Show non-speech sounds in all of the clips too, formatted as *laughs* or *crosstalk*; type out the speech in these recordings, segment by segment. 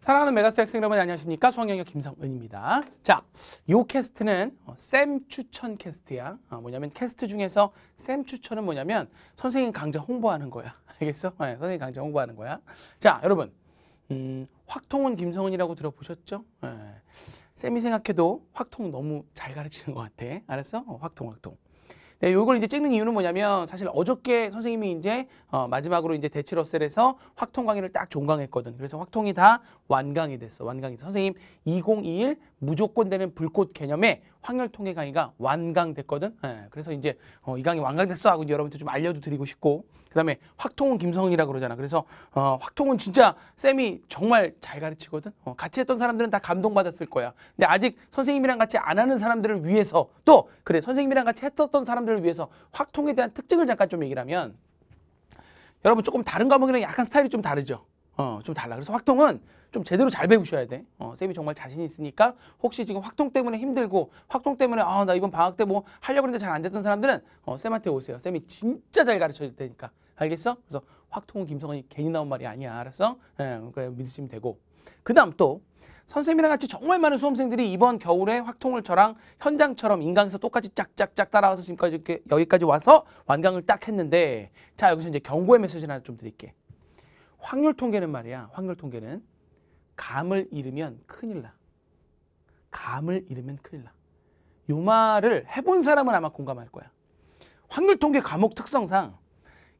사랑하는 메가스터 학생 여러분 안녕하십니까 수학영역 김성은입니다 자, 요 캐스트는 쌤 어, 추천 캐스트야 아, 뭐냐면 캐스트 중에서 쌤 추천은 뭐냐면 선생님 강좌 홍보하는 거야 *laughs* 알겠어? 네, 선생님 강좌 홍보하는 거야 자 여러분 음, 확통은 김성은이라고 들어보셨죠? 예. 쌤이 생각해도 확통 너무 잘 가르치는 것 같아. 알았어? 어, 확통, 확통. 네, 요걸 이제 찍는 이유는 뭐냐면 사실 어저께 선생님이 이제 어, 마지막으로 이제 대치러셀에서 확통 강의를 딱 종강했거든. 그래서 확통이 다 완강이 됐어. 완강이 선생님 2021 무조건 되는 불꽃 개념의 확률 통계 강의가 완강됐거든. 네, 그래서 이제 어, 이 강의 완강됐어 하고 여러분들 좀 알려도 드리고 싶고 그다음에 확통은 김성훈이라 그러잖아. 그래서 어, 확통은 진짜 쌤이 정말 잘 가르치거든. 어, 같이 했던 사람들은 다 감동받았을 거야. 근데 아직 선생님이랑 같이 안 하는 사람들을 위해서 또 그래 선생님이랑 같이 했었던 사람들 사람들을 위해서 확통에 대한 특징을 잠깐 좀 얘기를 하면 여러분 조금 다른 과목이랑 약간 스타일이 좀 다르죠. 어, 좀 달라. 그래서 확통은 좀 제대로 잘 배우셔야 돼. 어, 쌤이 정말 자신 있으니까 혹시 지금 확통 때문에 힘들고 확통 때문에 아, 나 이번 방학 때 뭐 하려고 했는데 잘 안 됐던 사람들은 어, 쌤한테 오세요. 쌤이 진짜 잘 가르쳐 줄 테니까. 알겠어? 그래서 확통은 김성은이 괜히 나온 말이 아니야. 알았어? 예, 그래 믿으시면 되고. 그다음 또 선생님이랑 같이 정말 많은 수험생들이 이번 겨울에 확통을 저랑 현장처럼 인강에서 똑같이 짝짝짝 따라와서 지금까지 이렇게 여기까지 와서 완강을 딱 했는데 자 여기서 이제 경고의 메시지를 하나 좀 드릴게 확률 통계는 말이야 확률 통계는 감을 잃으면 큰일 나 감을 잃으면 큰일 나요 말을 해본 사람은 아마 공감할 거야 확률 통계 과목 특성상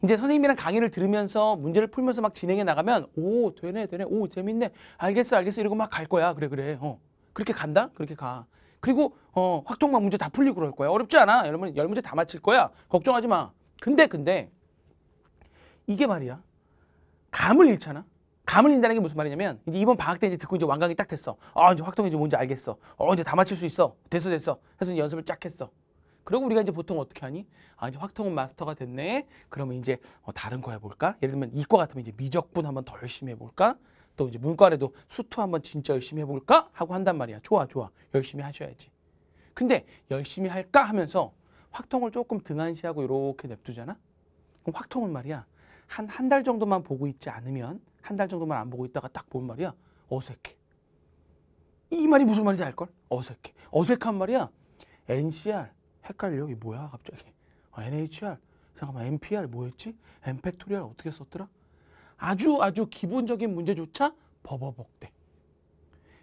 이제 선생님이랑 강의를 들으면서 문제를 풀면서 막 진행해 나가면 오 되네 되네 오 재밌네 알겠어 알겠어 이러고 막 갈 거야 그래 그래 어 그렇게 간다 그렇게 가 그리고 어 확통막 문제 다 풀리고 그럴 거야 어렵지 않아 여러분 열 문제 다 맞힐 거야 걱정하지 마 근데 근데 이게 말이야 감을 잃잖아 감을 잃는다는 게 무슨 말이냐면 이제 이번 방학 때 이제 듣고 이제 완강이 딱 됐어 아 이제 확통이 이제 뭔지 알겠어 어 이제 다 맞힐 수 있어 됐어 됐어 해서 연습을 쫙 했어 그리고 우리가 이제 보통 어떻게 하니? 아, 이제 확통은 마스터가 됐네. 그러면 이제 어, 다른 거 해볼까? 예를 들면 이과 같으면 이제 미적분 한번 더 열심히 해볼까? 또 이제 문과라도 수투 한번 진짜 열심히 해볼까? 하고 한단 말이야. 좋아, 좋아. 열심히 하셔야지. 근데 열심히 할까 하면서 확통을 조금 등한시하고 이렇게 냅두잖아? 그럼 확통은 말이야. 한, 한 달 정도만 보고 있지 않으면, 한 달 정도만 안 보고 있다가 딱 보면 말이야. 어색해. 이 말이 무슨 말인지 알걸? 어색해. 어색한 말이야. NCR, 헷갈려. 이게 뭐야, 갑자기. 아, NHR. 잠깐만, NPR 뭐였지? n 팩토리얼 어떻게 썼더라? 아주 아주 기본적인 문제조차 버버벅대.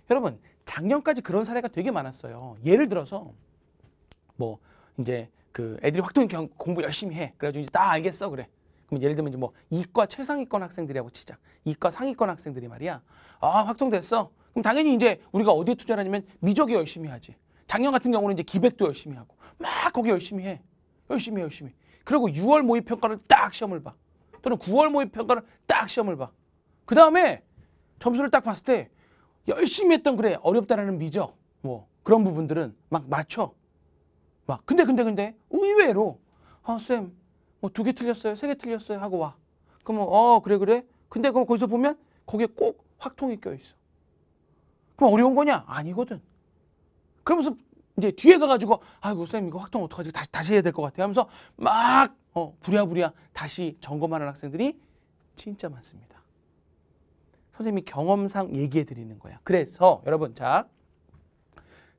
여러분, 작년까지 그런 사례가 되게 많았어요. 예를 들어서 뭐 이제 그 애들이 확통 공부 열심히 해. 그래가지고 이제 다 알겠어 그래. 그럼 예를 들면 이제 뭐 이과 최상위권 학생들이라고 치자. 이과 상위권 학생들이 말이야. 아 확통됐어. 그럼 당연히 이제 우리가 어디에 투자하냐면 미적에 열심히 하지. 작년 같은 경우는 이제 기백도 열심히 하고 막 거기 열심히 해. 열심히 해, 열심히. 그리고 6월 모의 평가를 딱 시험을 봐. 또는 9월 모의 평가를 딱 시험을 봐. 그다음에 점수를 딱 봤을 때 열심히 했던 그래 어렵다라는 미적 뭐 그런 부분들은 막 맞춰 막 근데 근데 근데 의외로 아쌤뭐 두 개 틀렸어요 세 개 틀렸어요 하고 와 그러면 뭐, 어 그래 그래 근데 그럼 거기서 보면 거기에 꼭 확통이 껴 있어 그럼 어려운 거냐 아니거든 그러면서 이제 뒤에 가가지고 아이고 선생님 이거 확통 어떡하지 다시 다시 해야 될 것같아 하면서 막 어, 부랴부랴 다시 점검하는 학생들이 진짜 많습니다. 선생님이 경험상 얘기해 드리는 거야. 그래서 여러분 자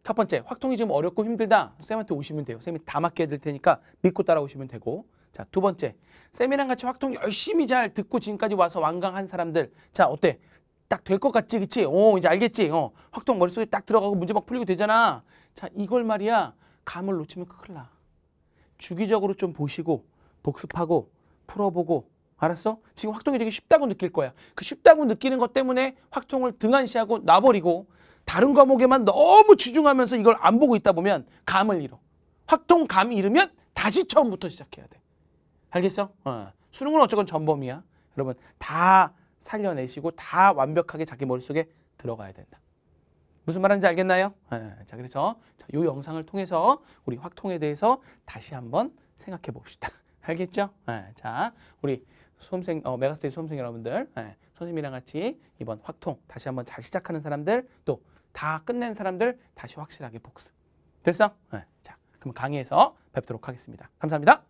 첫 번째 확통이 지금 어렵고 힘들다 쌤한테 오시면 돼요. 쌤이 다 맡게 해드릴 테니까 믿고 따라오시면 되고 자 두 번째 쌤이랑 같이 확통 열심히 잘 듣고 지금까지 와서 완강한 사람들 자 어때 딱될것 같지 그치? 어 이제 알겠지? 어 확통 머릿속에 딱 들어가고 문제 막 풀리고 되잖아 자 이걸 말이야 감을 놓치면 큰일 나 주기적으로 좀 보시고 복습하고 풀어보고 알았어? 지금 확통이 되게 쉽다고 느낄 거야 그 쉽다고 느끼는 것 때문에 확통을 등한시하고 놔버리고 다른 과목에만 너무 주중하면서 이걸 안 보고 있다 보면 감을 잃어 확통 감 잃으면 다시 처음부터 시작해야 돼 알겠어? 어. 수능은 어쨌건 전범이야 여러분 다 살려내시고 다 완벽하게 자기 머릿속에 들어가야 된다. 무슨 말하는지 알겠나요? 네. 자, 그래서 이 영상을 통해서 우리 확통에 대해서 다시 한번 생각해 봅시다. *laughs* 알겠죠? 네. 자, 우리 수험생, 어, 메가스테이 수험생 여러분들, 네. 선생님이랑 같이 이번 확통 다시 한번 잘 시작하는 사람들, 또 다 끝낸 사람들 다시 확실하게 복습. 됐어? 자, 그럼 강의에서 뵙도록 하겠습니다. 감사합니다.